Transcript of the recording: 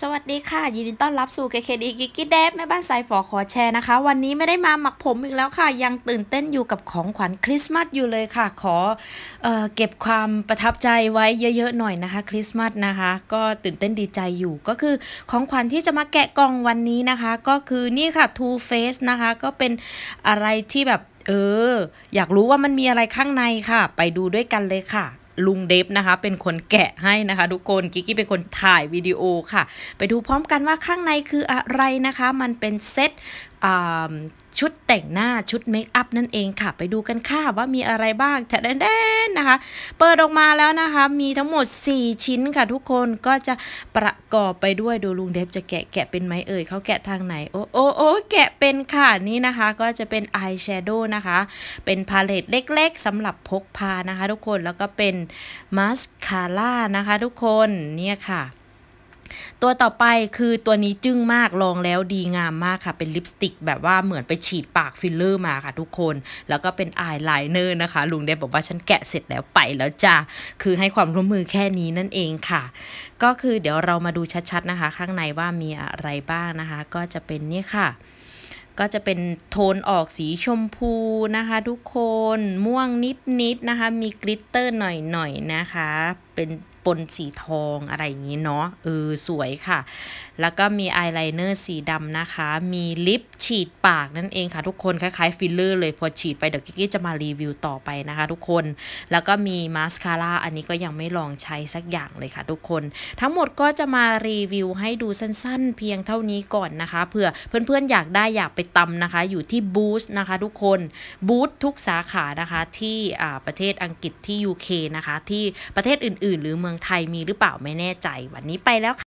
สวัสดีค่ะ ยินดีต้อนรับสู่ KKD กิกกเดฟแม่บ้านสายฝอขอแชร์นะคะ วันนี้ไม่ได้มาหมักผมอีกแล้วค่ะ ยังตื่นเต้นอยู่กับของขวัญคริสต์มาสอยู่เลยค่ะขอเออเก็บความประทับใจไว้เยอะๆหน่อยนะคะคริสต์มาสนะคะ ก็ตื่นเต้นดีใจอยู่ก็คือของขวัญที่จะมาแกะกล่องวันนี้นะคะ ก็คือนี่ค่ะ Two Face นะคะก็เป็นอะไรที่แบบเออ อยากรู้ว่ามันมีอะไรข้างในค่ะ ไปดูด้วยกันเลยค่ะลุงเดฟนะคะ เป็น คน แกะให้ นะคะ ทุกคนกิกกี้เป็นคนถ่าย วิดีโอ ค่ะ ไปดูพร้อมกันว่าข้างในคืออะไรนะคะมันเป็นเซตชุดแต่งหน้าชุดเมคอัพนั่นเองค่ะ ไปดูกันค่ะ ว่ามีอะไรบ้างแต่เด่นะคะ เปิดออกมาแล้วนะคะ มีทั้งหมด 4 ชิ้นค่ะทุกคนก็จะประกอบไปด้วยดูลุงเดฟจะแกะแกะเป็นไหมเอ่ย เขาแกะทางไหนโอ้โอ้โอ้แกะเป็นค่ะ นี่นะคะ ก็จะเป็นอายแชโดว์นะคะ เป็นพาเลตเล็ก ๆสำหรับพกพานะคะทุกคนแล้วก็เป็นมาสคาร่านะคะทุกคนเนี่ยค่ะตัวต่อไปคือตัวนี้จึ้งมากลองแล้วดีงามมากค่ะ เป็นลิปสติกแบบว่าเหมือนไปฉีดปากฟิลเลอร์มาค่ะ ทุกคนแล้วก็เป็นอายไลเนอร์นะคะลุงเดบบอกว่าฉันแกะเสร็จแล้วไปแล้วจ้าคือให้ความร่วมมือแค่นี้นั่นเองค่ะ ก็คือเดี๋ยวเรามาดูชัดๆนะคะ ข้างในว่ามีอะไรบ้างนะคะ ก็จะเป็นนี่ค่ะ ก็จะเป็นโทนออกสีชมพูนะคะ ทุกคนม่วงนิดๆนนะคะ มีกลิตเตอร์หน่อยๆนนะคะ เป็นปนสีทองอะไรอย่างนี้เนาะเออสวยค่ะ แล้วก็มีอายไลเนอร์สีดำนะคะ มีลิปฉีดปากนั่นเองค่ะ ทุกคนคล้ายๆฟิลเลอร์เลยพอฉีดไปเดี๋ยวกิ๊กจะมารีวิวต่อไปนะคะ ทุกคน แล้วก็มีมาสคาร่าอันนี้ก็ยังไม่ลองใช้สักอย่างเลยค่ะทุกคนทั้งหมดก็จะมารีวิวให้ดูสั้น ๆ เพียงเท่านี้ก่อนนะคะเผื่อเพื่อนๆอยากได้อยากไปตำนะคะ อยู่ที่บูธนะคะทุกคนบูธทุกสาขานะคะที่ประเทศอังกฤษที่ UK นะคะที่ประเทศอื่น ๆ หรือเมืองไทยมีหรือเปล่า ไม่ แน่ใจ วันนี้ไปแล้วค่ะ